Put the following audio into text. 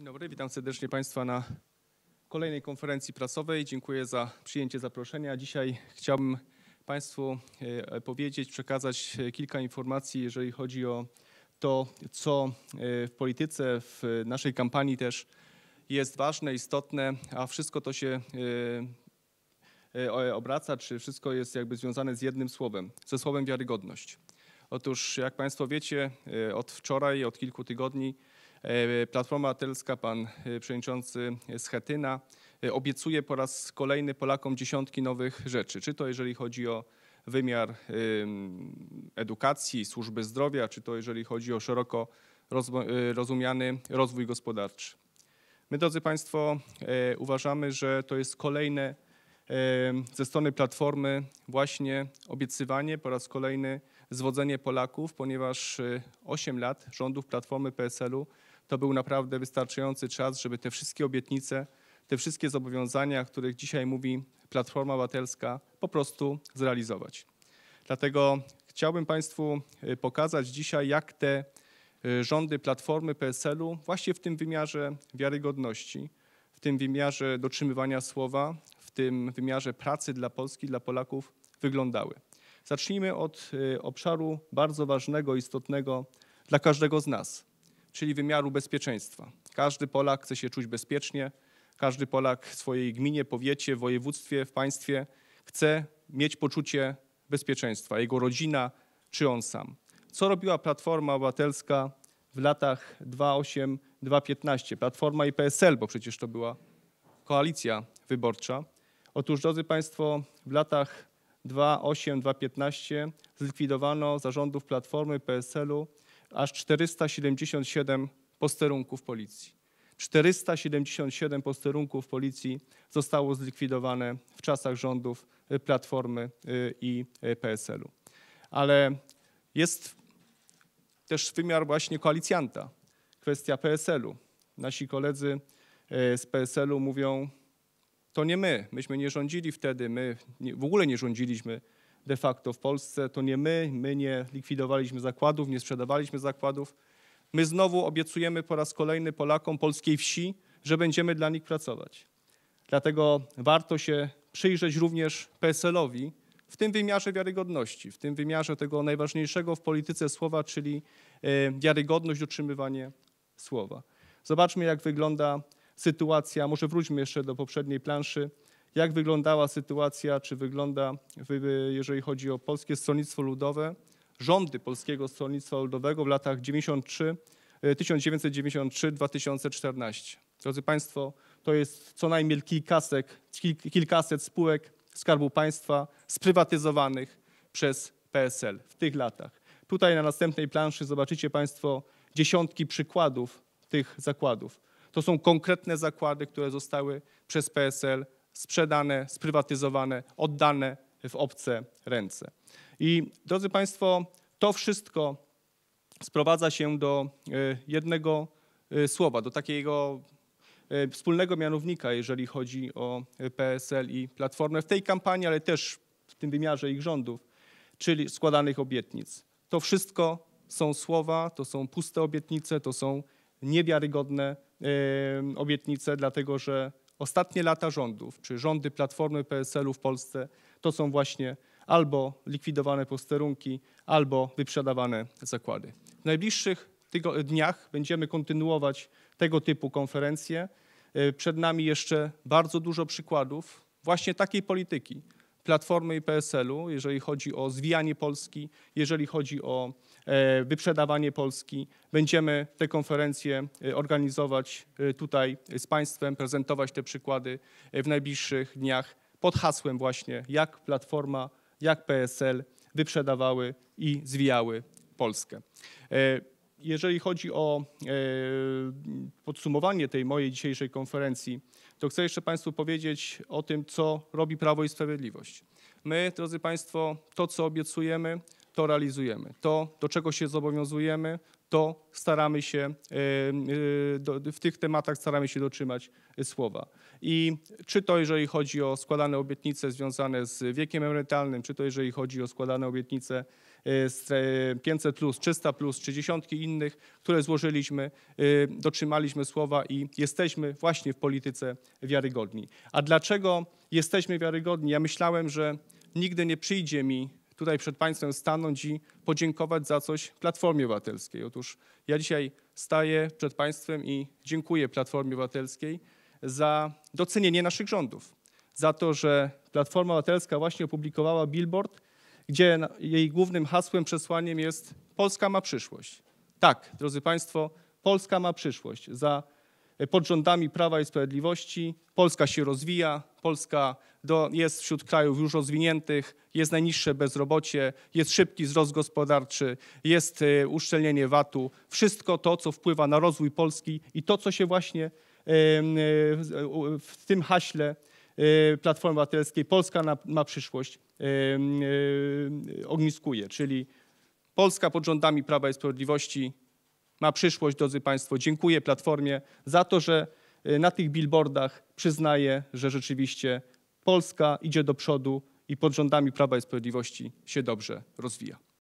Dzień dobry, witam serdecznie Państwa na kolejnej konferencji prasowej. Dziękuję za przyjęcie zaproszenia. Dzisiaj chciałbym Państwu e, powiedzieć, przekazać e, kilka informacji, jeżeli chodzi o to, co e, w polityce, w naszej kampanii też jest ważne, istotne, a wszystko to się obraca, czy wszystko jest jakby związane z jednym słowem, ze słowem wiarygodność. Otóż, jak Państwo wiecie, od wczoraj, od kilku tygodni E, Platforma Obywatelska, pan e, przewodniczący Schetyna e, obiecuje po raz kolejny Polakom dziesiątki nowych rzeczy. Czy to jeżeli chodzi o wymiar edukacji, służby zdrowia, czy to jeżeli chodzi o szeroko rozumiany rozwój gospodarczy. My, drodzy Państwo, uważamy, że to jest kolejne ze strony Platformy właśnie obiecywanie po raz kolejny zwodzenie Polaków, ponieważ 8 y, lat rządów Platformy PSL-u to był naprawdę wystarczający czas, żeby te wszystkie obietnice, te wszystkie zobowiązania, o których dzisiaj mówi Platforma Obywatelska, po prostu zrealizować. Dlatego chciałbym Państwu y, pokazać dzisiaj, jak te y, rządy Platformy PSL-u właśnie w tym wymiarze wiarygodności, w tym wymiarze dotrzymywania słowa, w tym wymiarze pracy dla Polski, dla Polaków wyglądały. Zacznijmy od y, obszaru bardzo ważnego, istotnego dla każdego z nas, czyli wymiaru bezpieczeństwa. Każdy Polak chce się czuć bezpiecznie, każdy Polak w swojej gminie, powiecie, województwie, w państwie chce mieć poczucie bezpieczeństwa, jego rodzina czy on sam. Co robiła Platforma Obywatelska w latach 2008-2015? Platforma i PSL, bo przecież to była koalicja wyborcza. Otóż, drodzy Państwo, w latach 2,8,2,15 zlikwidowano zarządów Platformy PSL-u aż 477 posterunków policji. 477 posterunków policji zostało zlikwidowane w czasach rządów y, Platformy y, i y, PSL-u. Ale jest też wymiar właśnie koalicjanta, kwestia PSL-u. Nasi koledzy z PSL-u mówią, to nie my, myśmy nie rządzili wtedy, my nie, w ogóle nie rządziliśmy de facto w Polsce, to nie my, my nie likwidowaliśmy zakładów, nie sprzedawaliśmy zakładów. My znowu obiecujemy po raz kolejny Polakom polskiej wsi, że będziemy dla nich pracować. Dlatego warto się przyjrzeć również PSL-owi w tym wymiarze wiarygodności, w tym wymiarze tego najważniejszego w polityce słowa, czyli e, wiarygodność, dotrzymywanie słowa. Zobaczmy, jak wygląda sytuacja, może wróćmy jeszcze do poprzedniej planszy, jak wyglądała sytuacja, czy wygląda, jeżeli chodzi o Polskie Stronnictwo Ludowe, rządy Polskiego Stronnictwa Ludowego w latach 93, 1993-2014. E, Drodzy Państwo, to jest co najmniej kilkaset, kilkaset spółek Skarbu Państwa sprywatyzowanych przez PSL w tych latach. Tutaj na następnej planszy zobaczycie Państwo dziesiątki przykładów tych zakładów. To są konkretne zakłady, które zostały przez PSL sprzedane, sprywatyzowane, oddane w obce ręce. I drodzy Państwo, to wszystko sprowadza się do e, jednego e, słowa, do takiego e, wspólnego mianownika, jeżeli chodzi o PSL i Platformę w tej kampanii, ale też w tym wymiarze ich rządów, czyli składanych obietnic. To wszystko są słowa, to są puste obietnice, to są niewiarygodne obietnice, dlatego że ostatnie lata rządów, czy rządy Platformy PSL-u w Polsce, to są właśnie albo likwidowane posterunki, albo wyprzedawane zakłady. W najbliższych dniach będziemy kontynuować tego typu konferencje. E, przed nami jeszcze bardzo dużo przykładów właśnie takiej polityki, Platformy i PSL-u, jeżeli chodzi o zwijanie Polski, jeżeli chodzi o e, wyprzedawanie Polski. Będziemy te konferencje e, organizować e, tutaj z Państwem, prezentować te przykłady w najbliższych dniach pod hasłem właśnie jak Platforma, jak PSL wyprzedawały i zwijały Polskę jeżeli chodzi o e, podsumowanie tej mojej dzisiejszej konferencji, to chcę jeszcze Państwu powiedzieć o tym, co robi Prawo i Sprawiedliwość. My, drodzy Państwo, to, co obiecujemy, to realizujemy. To, do czego się zobowiązujemy, to staramy się, e, e, w tych tematach staramy się dotrzymać słowa. I czy to jeżeli chodzi o składane obietnice związane z wiekiem emerytalnym, czy to jeżeli chodzi o składane obietnice 500 y, y, plus, 300 plus, 30 innych, które złożyliśmy, y, dotrzymaliśmy słowa i jesteśmy właśnie w polityce wiarygodni. A dlaczego jesteśmy wiarygodni? Ja myślałem, że nigdy nie przyjdzie mi tutaj przed Państwem stanąć i podziękować za coś Platformie Obywatelskiej. Otóż ja dzisiaj staję przed Państwem i dziękuję Platformie Obywatelskiej za docenienie naszych rządów, za to, że Platforma Obywatelska właśnie opublikowała billboard gdzie jej głównym hasłem, przesłaniem jest Polska ma przyszłość. Tak, drodzy Państwo, Polska ma przyszłość. Za, e, pod rządami Prawa i Sprawiedliwości Polska się rozwija, Polska do, jest wśród krajów już rozwiniętych, jest najniższe bezrobocie, jest szybki wzrost gospodarczy, jest y, uszczelnienie VAT-u. Wszystko to, co wpływa na rozwój Polski i to, co się właśnie y, y, w tym haśle Y, Platformy Obywatelskiej Polska na, ma przyszłość y, y, ogniskuje, czyli Polska pod rządami Prawa i Sprawiedliwości ma przyszłość, drodzy Państwo. Dziękuję Platformie za to, że na tych billboardach przyznaje, że rzeczywiście Polska idzie do przodu i pod rządami Prawa i Sprawiedliwości się dobrze rozwija.